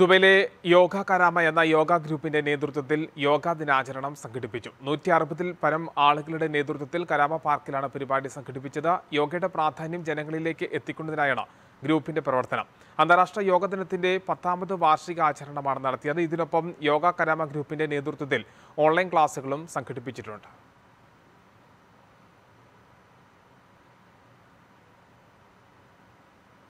ദുബൈയിലെ യോഗ കരാമ എന്ന യോഗ ഗ്രൂപ്പിന്റെ നേതൃത്വത്തിൽ യോഗ ദിനാചരണം സംഘടിപ്പിച്ചു നൂറ്റി അറുപതിൽ പരം ആളുകളുടെ നേതൃത്വത്തിൽ കരാമ പാർക്കിലാണ് പരിപാടി സംഘടിപ്പിച്ചത് യോഗയുടെ പ്രാധാന്യം ജനങ്ങളിലേക്ക് എത്തിക്കുന്നതിനായാണ് ഗ്രൂപ്പിന്റെ പ്രവർത്തനം അന്താരാഷ്ട്ര യോഗ ദിനത്തിന്റെ പത്താമത് വാർഷിക ആചരണമാണ് നടത്തിയത് ഇതിനൊപ്പം യോഗ കരാമ ഗ്രൂപ്പിന്റെ നേതൃത്വത്തിൽ ഓൺലൈൻ ക്ലാസുകളും സംഘടിപ്പിച്ചിട്ടുണ്ട്